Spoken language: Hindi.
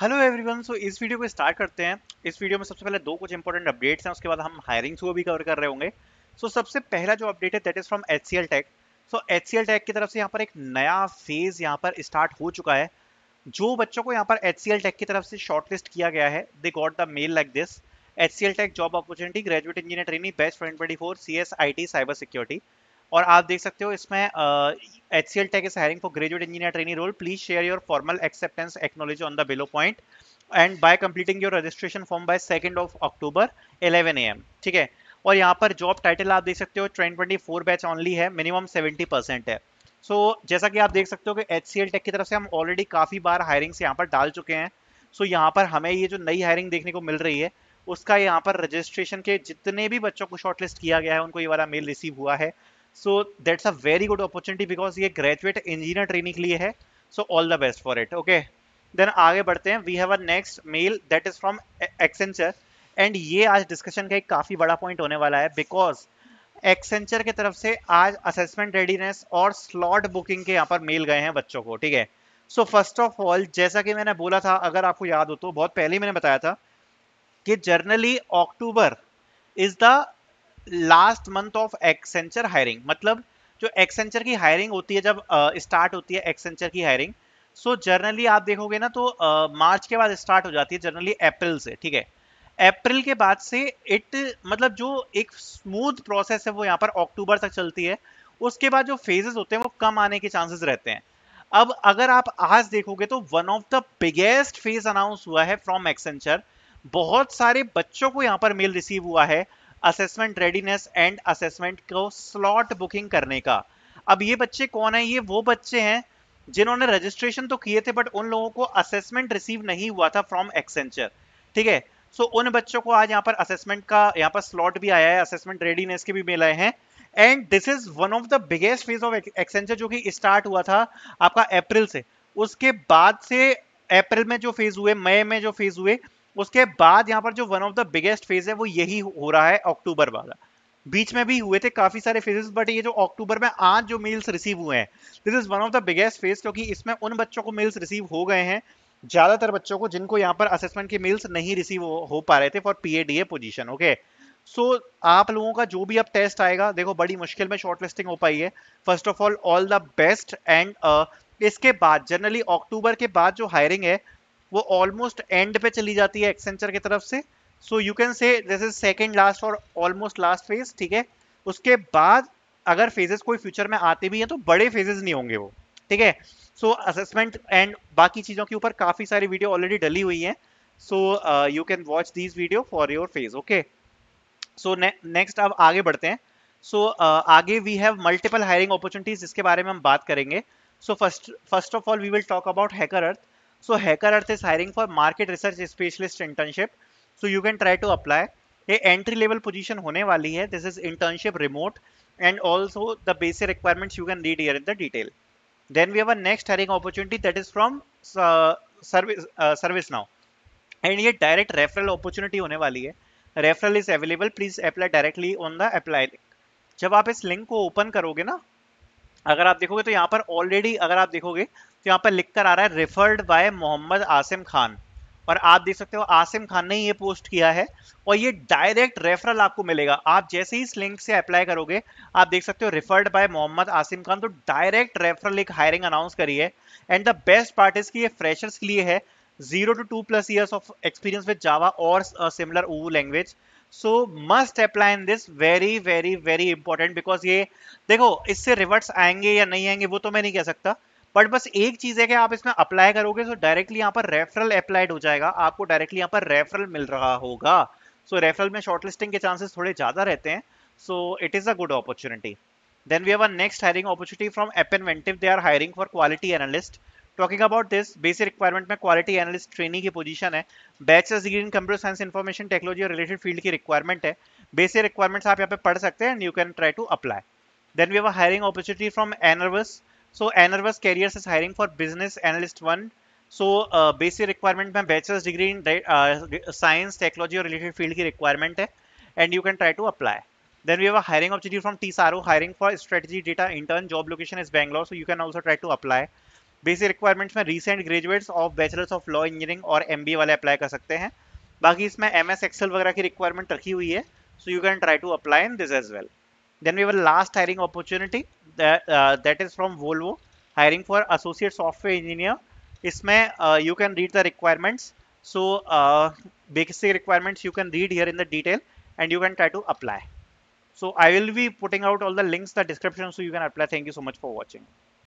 हेलो एवरीवन सो इस वीडियो को स्टार्ट करते हैं इस वीडियो में सबसे पहले दो कुछ इंपॉर्टेंट अपडेट्स हैं उसके बाद हम हायरिंग्स को भी कवर कर रहे होंगे सो so, सबसे पहला जो अपडेट है that is from H C Tech so H C Tech की तरफ से यहाँ पर एक नया फेज़ यहाँ पर स्टार्ट हो चुका है जो बच्चों को यहाँ पर एच सी टेक की तरफ से शॉर्टलिस्ट किया गया है they got the mail like this H C Tech job opportunity graduate engineer training best friend twenty four C S I T cyber security और आप देख सकते हो इसमें H C L Tech is hiring for graduate engineer training role please share your formal acceptance acknowledgement on the below point and by completing your registration form by second of October 11 AM ठीक है और यहाँ पर जॉब टाइटल आप देख सकते हो train twenty four batch only है मिनिमम सेवेंटी परसेंट है सो so, जैसा कि आप देख सकते हो कि एच सी एल टेक की तरफ से हम ऑलरेडी काफ़ी बार हायरिंग से यहाँ पर डाल चुके हैं सो so, यहाँ पर हमें ये जो नई हायरिंग देखने को मिल रही है उसका यहाँ पर रजिस्ट्रेशन के जितने भी बच्चों को शॉर्टलिस्ट किया गया है उनको ये वाला मेल रिसीव हुआ है so that's a very good opportunity because ये ग्रेजुएट इंजीनियर ट्रेनिंग के लिए है so all the best for it okay then आगे बढ़ते हैं we have a next mail that is from Accenture and ये आज डिस्कशन का एक काफ़ी बड़ा पॉइंट होने वाला है बिकॉज एक्सेंचर की तरफ से आज असेसमेंट रेडीनेस और स्लॉट बुकिंग के यहाँ पर मेल गए हैं बच्चों को ठीक है सो फर्स्ट ऑफ ऑल जैसा कि मैंने बोला था अगर आपको याद हो तो बहुत पहले ही मैंने बताया था कि generally October is the last month of Accenture hiring मतलब जो एक्सेंचर की हायरिंग होती है जब स्टार्ट uh, होती है एक्सेंचर की हायरिंग सो जर्नली आप देखोगे ना तो मार्च uh, के बाद स्टार्ट हो जाती है जर्नली अप्रैल से ठीक है अप्रैल के बाद से इट मतलब जो एक स्मूथ प्रोसेस है वो यहाँ पर अक्टूबर तक चलती है उसके बाद जो फेजेस होते हैं वो कम आने के चांसेस रहते हैं अब अगर आप आज देखोगे तो one of the biggest phase announce हुआ है फ्रॉम एक्सेंचर बहुत सारे बच्चों को यहाँ पर मेल रिसीव हुआ है असेसमेंट रेडीनेस एंड असेसमेंट को स्लॉट बुकिंग करने का अब ये बच्चे कौन है ये वो बच्चे हैं जिन्होंने रजिस्ट्रेशन तो किए थे बट उन लोगों को असेसमेंट रिसीव नहीं हुआ था फ्रॉम एक्सेंचर ठीक है सो उन बच्चों को आज यहाँ पर असेसमेंट का यहाँ पर स्लॉट भी आया है असेसमेंट रेडीनेस के भी आए हैं and this is one of the biggest phase of Accenture जो कि स्टार्ट हुआ था आपका अप्रैल से उसके बाद से अप्रैल में जो फेज हुए मई में जो फेज हुए उसके बाद यहाँ पर जो one of the biggest phase है वो यही हो रहा है अक्टूबर वाला बीच में भी हुए थे काफी सारे फेजेस बट ये जो अक्टूबर में आज जो मेल्स रिसीव हुए हैं this is one of the biggest phase क्योंकि इसमें उन बच्चों को मेल्स रिसीव हो गए हैं ज्यादातर बच्चों को जिनको यहाँ पर असेसमेंट के मेल्स नहीं रिसीव हो, हो पा रहे थे for PADA position okay so आप लोगों का जो भी अब टेस्ट आएगा देखो बड़ी मुश्किल में शॉर्टलिस्टिंग हो पाई है first of all all the best and इसके बाद जनरली अक्टूबर के बाद जो हायरिंग है वो ऑलमोस्ट एंड पे चली जाती है एक्सेंचर की तरफ से so you can say this is second last और ऑलमोस्ट लास्ट फेज ठीक है उसके बाद अगर फेजेस कोई फ्यूचर में आते भी हैं तो बड़े फेजेस नहीं होंगे वो ठीक है सो असेसमेंट एंड बाकी चीज़ों के ऊपर काफ़ी सारी वीडियो ऑलरेडी डली हुई हैं so you can watch these video for your phase okay so next अब आगे बढ़ते हैं सो so, uh, आगे we have multiple hiring opportunities जिसके बारे में हम बात करेंगे so first first of all we will talk about HackerEarth So Hacker Earth is hiring for market research specialist internship. So you can try to apply. ये एंट्री लेवल पोजीशन होने वाली है this is internship remote and also the basic requirements you can read here in the detail then we have a next hiring opportunity that is from service ServiceNow and ये डायरेक्ट रेफरल अपॉर्चुनिटी होने वाली है referral is available please apply directly on the apply जब आप इस लिंक को ओपन करोगे ना अगर आप देखोगे तो यहाँ पर ऑलरेडी अगर आप देखोगे तो यहाँ पर लिख कर आ रहा है रेफर्ड बाय मोहम्मद आसिम खान और आप देख सकते हो आसिम खान ने ये पोस्ट किया है और ये डायरेक्ट रेफरल आपको मिलेगा आप जैसे ही इस लिंक से अप्लाई करोगे आप देख सकते हो रिफर्ड बाय मोहम्मद आसिम खान तो डायरेक्ट रेफरल एक हायरिंग अनाउंस करी है and the best part is की ये फ्रेशर्स के लिए है zero to two plus years of experience with Java और similar uh language so must apply in this very very very important because ये देखो इससे रिवर्ट्स आएंगे या नहीं आएंगे वो तो मैं नहीं कह सकता बट बस एक चीज है कि आप इसमें अप्लाई करोगे तो डायरेक्टली यहाँ पर रेफरल अप्लाइड हो जाएगा आपको डायरेक्टली यहाँ पर रेफरल मिल रहा होगा सो so, रेफरल में शॉर्टलिस्टिंग के चांसेस थोड़े ज्यादा रहते हैं so it is a good opportunity then we have next hiring opportunity from Appinventiv they are hiring for quality analyst talking about this basic requirement में क्वालिटी एनालिस्ट ट्रेनिंग की पोजीशन है bachelors degree in computer science information technology और रिलेटेड फील्ड की रिक्वायरमेंट है बेसिक रिक्वायरमेंट्स आप यहाँ पे पढ़ सकते हैं you can try to apply then we have hiring opportunity from Enervus so Enervus career is hiring for business analyst one so basic requirement में bachelors degree in science technology और रिलेटेड फील्ड की रिक्वायरमेंट है and you can try to apply then we have hiring ऑप्चिटी from T Saro hiring for strategy data intern job location is Bangalore so you can also try to apply basic requirements में recent graduates of bachelors of law engineering और एम बी वाले अप्लाई कर सकते हैं बाकी इसमें एम एस एक्सएल वगैरह की रिक्वायरमेंट रखी हुई है so you can try to apply in this as well then we were last hiring opportunity that uh, that is from Volvo hiring for associate software engineer. Isme uh, you can read the requirements. So uh, basic requirements you can read here in the detail and you can try to apply. So I will be putting out all the links, the description so you can apply. Thank you so much for watching.